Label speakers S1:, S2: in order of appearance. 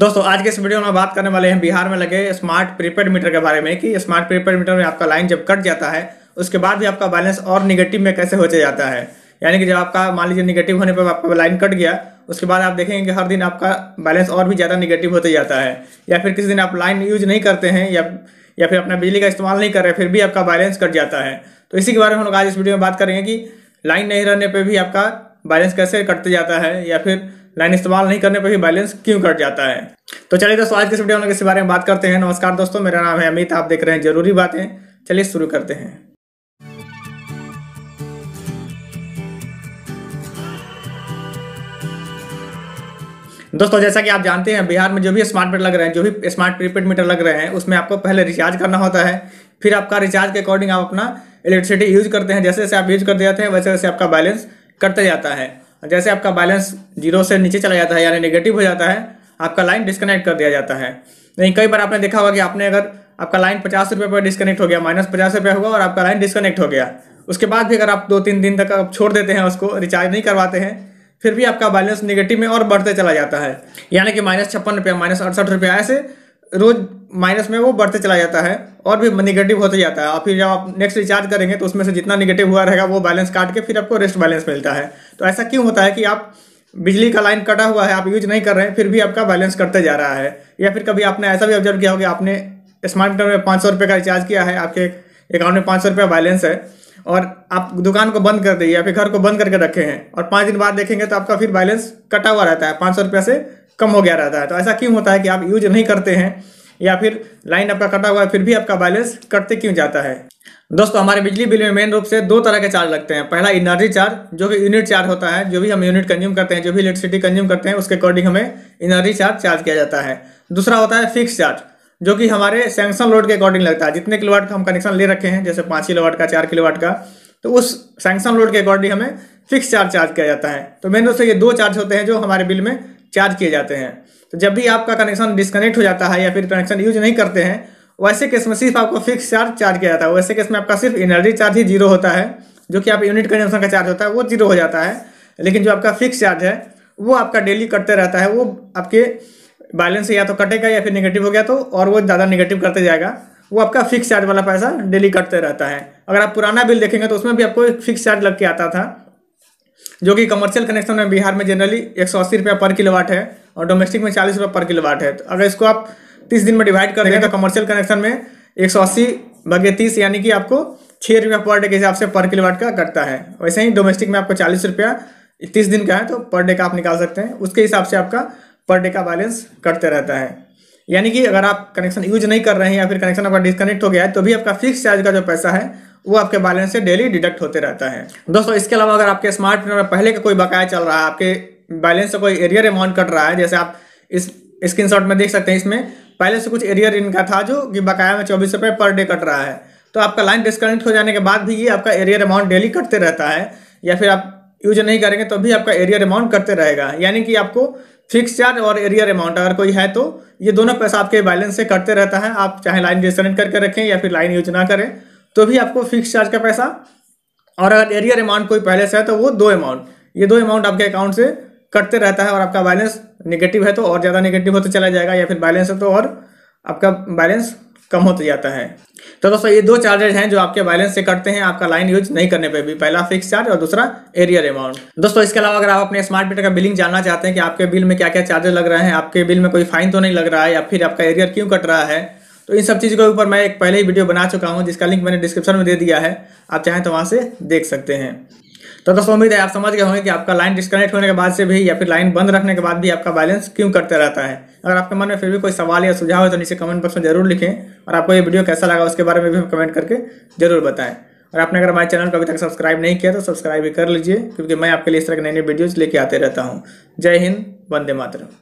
S1: दोस्तों आज के इस वीडियो में बात करने वाले हैं बिहार में लगे स्मार्ट प्रीपेड मीटर के बारे में कि स्मार्ट प्रीपेड मीटर में आपका लाइन जब कट जाता है उसके बाद भी आपका बैलेंस और निगेटिव में कैसे हो जाता है यानी कि जब आपका मान लीजिए निगेटिव होने पर आपका लाइन कट गया उसके बाद आप देखेंगे कि हर दिन आपका बैलेंस और भी ज़्यादा निगेटिव होते जाता है या फिर किसी दिन आप लाइन यूज नहीं करते हैं या या फिर अपना बिजली का इस्तेमाल नहीं कर रहे फिर भी आपका बैलेंस कट जाता है तो इसी के बारे में हम लोग आज इस वीडियो में बात करेंगे कि लाइन नहीं रहने पर भी आपका बैलेंस कैसे कटते जाता है या फिर लाइन इस्तेमाल नहीं करने पर भी बैलेंस क्यों कट जाता है तो चलिए दोस्तों आज के वीडियो में इस बारे में बात करते हैं नमस्कार दोस्तों मेरा नाम है अमित आप देख रहे हैं जरूरी बातें चलिए शुरू करते हैं दोस्तों जैसा कि आप जानते हैं बिहार में जो भी स्मार्ट मीटर लग रहे हैं जो भी स्मार्ट प्रीपेड मीटर लग रहे हैं उसमें आपको पहले रिचार्ज करना होता है फिर आपका रिचार्ज के अकॉर्डिंग आप अपना इलेक्ट्रिसिटी यूज करते हैं जैसे जैसे आप यूज करते जाते हैं वैसे वैसे आपका बैलेंस कटता जाता है जैसे आपका बैलेंस जीरो से नीचे चला जाता है यानी नेगेटिव हो जाता है आपका लाइन डिस्कनेक्ट कर दिया जाता है नहीं कई बार आपने देखा होगा कि आपने अगर आपका लाइन पचास रुपये पर डिस्कनेक्ट हो गया माइनस पचास रुपये होगा और आपका लाइन डिस्कनेक्ट हो गया उसके बाद भी अगर आप दो तीन दिन तक आप छोड़ देते हैं उसको रिचार्ज नहीं करवाते हैं फिर भी आपका बैलेंस निगेटिव में और बढ़ते चला जाता है यानी कि माइनस छप्पन रुपया माइनस अड़सठ रुपया ऐसे रोज माइनस में वो बढ़ते चला जाता है और भी निगेटिव होते जाता है और फिर जब आप नेक्स्ट रिचार्ज करेंगे तो उसमें से जितना निगेटिव हुआ रहेगा वो बैलेंस काट के फिर आपको रेस्ट बैलेंस मिलता है तो ऐसा क्यों होता है कि आप बिजली का लाइन कटा हुआ है आप यूज नहीं कर रहे हैं फिर भी आपका बैलेंस कटते जा रहा है या फिर कभी आपने ऐसा भी ऑब्जर्व किया होगा आपने स्मार्ट मीटर में पाँच सौ रुपये का रिचार्ज किया है आपके अकाउंट में पाँच सौ रुपये बैलेंस है और आप दुकान को बंद कर दिए या फिर घर को बंद करके रखे हैं और पाँच दिन बाद देखेंगे तो आपका फिर बैलेंस कटा हुआ रहता है पाँच सौ रुपये से कम हो गया रहता है तो ऐसा क्यों होता है कि आप यूज नहीं करते हैं या फिर लाइन आपका कटा हुआ है फिर भी आपका बैलेंस कटते क्यों जाता है दोस्तों हमारे बिजली बिल में मेन रूप से दो तरह के चार्ज लगते हैं पहला एनर्जी चार्ज जो कि यूनिट चार्ज होता है जो भी हम यूनिट कंज्यूम करते हैं जो भी इलेक्ट्रिसिटी कंज्यूम करते हैं उसके अकॉर्डिंग हमें एनर्जी चार्ज चार्ज किया जाता है दूसरा होता है फिक्स चार्ज जो कि हमारे सैंक्शन लोड के अकॉर्डिंग लगता है जितने किलोवाट का हम कनेक्शन ले रखे हैं जैसे पाँच किलोवाट का चार किलोवाट का तो उस सैंक्शन लोड के अकॉर्डिंग हमें फिक्स चार्ज चार्ज किया जाता है तो मेन रूप से ये दो चार्ज होते हैं जो हमारे बिल में चार्ज किए जाते हैं तो जब भी आपका कनेक्शन डिस्कनेक्ट हो जाता है या फिर कनेक्शन यूज नहीं करते हैं वैसे केस में सिर्फ आपको फिक्स चार्ज चार्ज किया जाता है वैसे केस में आपका सिर्फ एनर्जी चार्ज ही जीरो होता है जो कि आप यूनिट कंजम्पशन का चार्ज होता है वो जीरो हो जाता है लेकिन जो आपका फिक्स चार्ज है वो आपका डेली कटते रहता है वो आपके बैलेंस या तो कटेगा या फिर निगेटिव हो गया तो और वो ज़्यादा निगेटिव करते जाएगा वो आपका फिक्स चार्ज वाला पैसा डेली कटते रहता है अगर आप पुराना बिल देखेंगे तो उसमें भी आपको फिक्स चार्ज लग के आता था जो कि कमर्शियल कनेक्शन में बिहार में जनरली एक सौ अस्सी रुपया पर किलोवाट है और डोमेस्टिक में चालीस रुपया पर किलोवाट है तो अगर इसको आप तीस दिन में डिवाइड कर देंगे तो कमर्शियल कनेक्शन में एक सौ अस्सी बगे तीस यानी कि आपको छः रुपया पर डे के हिसाब से पर किलोवाट का कटता है वैसे ही डोमेस्टिक में आपको चालीस रुपया तीस दिन का है तो पर डे का आप निकाल सकते हैं उसके हिसाब से आपका पर डे का बैलेंस कटते रहता है यानी कि अगर आप कनेक्शन यूज नहीं कर रहे हैं या फिर कनेक्शन आपका डिस्कनेक्ट हो गया है तो भी आपका फिक्स चार्ज का जो पैसा है वो आपके बैलेंस से डेली डिडक्ट होते रहता है दोस्तों इसके अलावा अगर आपके स्मार्टफोन में पहले का कोई बकाया चल रहा है आपके बैलेंस से कोई एरियर अमाउंट कट रहा है जैसे आप इस शॉट में देख सकते हैं इसमें पहले से कुछ एरियर इनका था जो कि बकाया में चौबीस रुपये पर डे कट रहा है तो आपका लाइन डिस्कनेक्ट हो जाने के बाद भी ये आपका एरियर अमाउंट डेली कटते रहता है या फिर आप यूज नहीं करेंगे तो भी आपका एरियर अमाउंट कटते रहेगा यानी कि आपको फिक्स चार्ज और एरियर अमाउंट अगर कोई है तो ये दोनों पैसा आपके बैलेंस से कटते रहता है आप चाहे लाइन डिस्कनेक्ट करके रखें या फिर लाइन यूज ना करें तो भी आपको फिक्स चार्ज का पैसा और अगर एरियर अमाउंट कोई पहले से है तो वो दो अमाउंट ये दो अमाउंट आपके अकाउंट से कटते रहता है और आपका बैलेंस निगेटिव है तो और ज़्यादा निगेटिव होता तो चला जाएगा या फिर बैलेंस है तो और आपका बैलेंस कम होता जाता है तो दोस्तों ये दो चार्जेज हैं जो आपके बैलेंस से कटते हैं आपका लाइन यूज नहीं करने पे भी पहला फिक्स चार्ज और दूसरा एरियर अमाउंट दोस्तों इसके अलावा अगर आप अपने स्मार्ट मीटर का बिलिंग जानना चाहते हैं कि आपके बिल में क्या क्या चार्जेस लग रहे हैं आपके बिल में कोई फाइन तो नहीं लग रहा है या फिर आपका एरियर क्यों कट रहा है तो इन सब चीज़ों के ऊपर मैं एक पहले ही वीडियो बना चुका हूँ जिसका लिंक मैंने डिस्क्रिप्शन में दे दिया है आप चाहें तो वहाँ से देख सकते हैं तो दोस्तों उम्मीद है आप समझ गए होंगे कि आपका लाइन डिस्कनेक्ट होने के बाद से भी या फिर लाइन बंद रखने के बाद भी आपका बैलेंस क्यों करते रहता है अगर आपके मन में फिर भी कोई सवाल या सुझाव है तो नीचे कमेंट बॉक्स में जरूर लिखें और आपको ये वीडियो कैसा लगा उसके बारे में भी कमेंट करके जरूर बताएं और आपने अगर हमारे चैनल को अभी तक सब्सक्राइब नहीं किया तो सब्सक्राइब भी कर लीजिए क्योंकि मैं आपके लिए इस तरह के नए नए वीडियोज़ लेके आते रहता हूँ जय हिंद वंदे मातरम